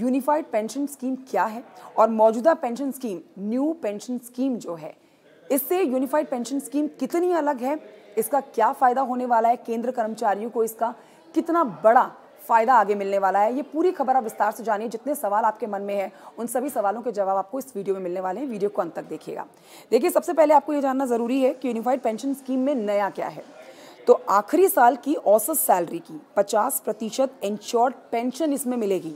unified pension scheme क्या है और मौजूदा pension scheme new pension scheme जो है इससे यूनिफाइड पेंशन स्कीम कितनी अलग है इसका क्या फ़ायदा होने वाला है केंद्र कर्मचारियों को इसका कितना बड़ा फ़ायदा आगे मिलने वाला है ये पूरी खबर आप विस्तार से जानिए जितने सवाल आपके मन में है उन सभी सवालों के जवाब आपको इस वीडियो में मिलने वाले हैं वीडियो को अंत तक देखिएगा देखिए सबसे पहले आपको ये जानना ज़रूरी है कि यूनिफाइड पेंशन स्कीम में नया क्या है तो आखिरी साल की औसत सैलरी की 50 प्रतिशत इंश्योर्ड पेंशन इसमें मिलेगी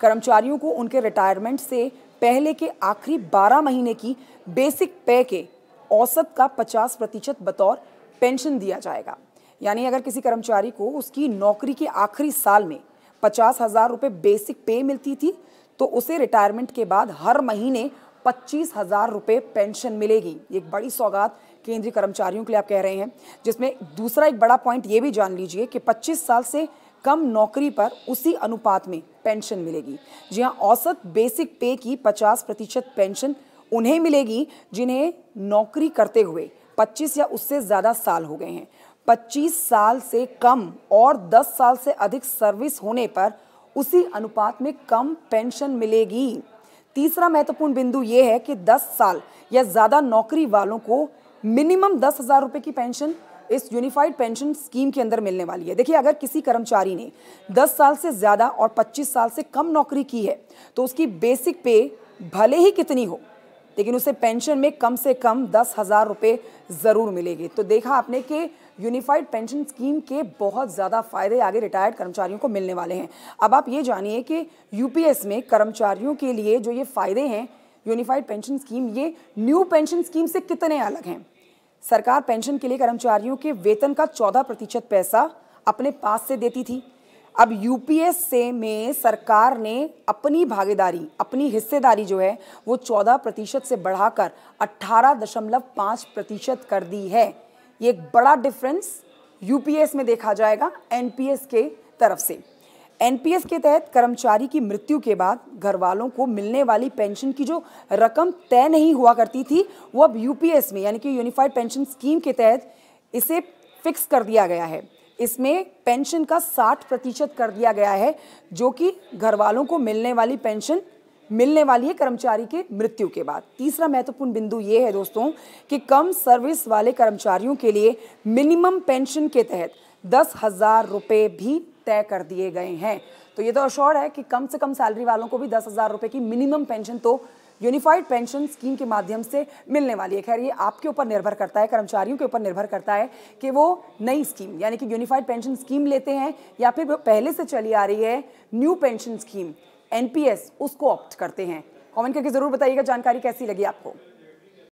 कर्मचारियों को उनके रिटायरमेंट से पहले के आखिरी 12 महीने की बेसिक पे के औसत का 50 प्रतिशत बतौर पेंशन दिया जाएगा यानी अगर किसी कर्मचारी को उसकी नौकरी के आखिरी साल में पचास हज़ार रुपये बेसिक पे मिलती थी तो उसे रिटायरमेंट के बाद हर महीने पच्चीस हज़ार रुपये पेंशन मिलेगी एक बड़ी सौगात केंद्रीय कर्मचारियों के लिए आप कह रहे हैं जिसमें दूसरा एक बड़ा पॉइंट ये भी जान लीजिए कि पच्चीस साल से कम नौकरी पर उसी अनुपात में पेंशन मिलेगी जी हाँ औसत बेसिक पे की 50 प्रतिशत पेंशन उन्हें मिलेगी जिन्हें नौकरी करते हुए 25 या उससे ज़्यादा साल हो गए हैं 25 साल से कम और 10 साल से अधिक सर्विस होने पर उसी अनुपात में कम पेंशन मिलेगी तीसरा महत्वपूर्ण बिंदु ये है कि 10 साल या ज़्यादा नौकरी वालों को मिनिमम दस हज़ार रुपये की पेंशन इस यूनिफाइड पेंशन स्कीम के अंदर मिलने वाली है देखिए अगर किसी कर्मचारी ने 10 साल से ज़्यादा और 25 साल से कम नौकरी की है तो उसकी बेसिक पे भले ही कितनी हो लेकिन उसे पेंशन में कम से कम दस हज़ार रुपये ज़रूर मिलेगी तो देखा आपने कि यूनिफाइड पेंशन स्कीम के बहुत ज़्यादा फायदे आगे रिटायर्ड कर्मचारियों को मिलने वाले हैं अब आप ये जानिए कि यूपीएस में कर्मचारियों के लिए जो ये फ़ायदे हैं यूनिफाइड पेंशन स्कीम ये न्यू पेंशन स्कीम से कितने अलग हैं सरकार पेंशन के लिए कर्मचारियों के वेतन का चौदह प्रतिशत पैसा अपने पास से देती थी अब यूपीएस से में सरकार ने अपनी भागीदारी अपनी हिस्सेदारी जो है वो 14 प्रतिशत से बढ़ाकर 18.5 प्रतिशत कर दी है ये एक बड़ा डिफरेंस यूपीएस में देखा जाएगा एनपीएस के तरफ से एनपीएस के तहत कर्मचारी की मृत्यु के बाद घर वालों को मिलने वाली पेंशन की जो रकम तय नहीं हुआ करती थी वो अब यूपीएस में यानी कि यूनिफाइड पेंशन स्कीम के तहत इसे फिक्स कर दिया गया है इसमें पेंशन का 60 प्रतिशत कर दिया गया है जो कि घर वालों को मिलने वाली पेंशन मिलने वाली है कर्मचारी के मृत्यु के बाद तीसरा महत्वपूर्ण बिंदु ये है दोस्तों कि कम सर्विस वाले कर्मचारियों के लिए मिनिमम पेंशन के तहत दस हजार रुपये भी तय कर दिए गए हैं तो ये तो अश्योर है कि कम से कम सैलरी वालों को भी दस हज़ार रुपये की मिनिमम पेंशन तो यूनिफाइड पेंशन स्कीम के माध्यम से मिलने वाली है खैर ये आपके ऊपर निर्भर करता है कर्मचारियों के ऊपर निर्भर करता है कि वो नई स्कीम यानी कि यूनिफाइड पेंशन स्कीम लेते हैं या फिर पहले से चली आ रही है न्यू पेंशन स्कीम एनपीएस उसको ऑप्ट करते हैं कॉमेंट करके ज़रूर बताइएगा जानकारी कैसी लगी आपको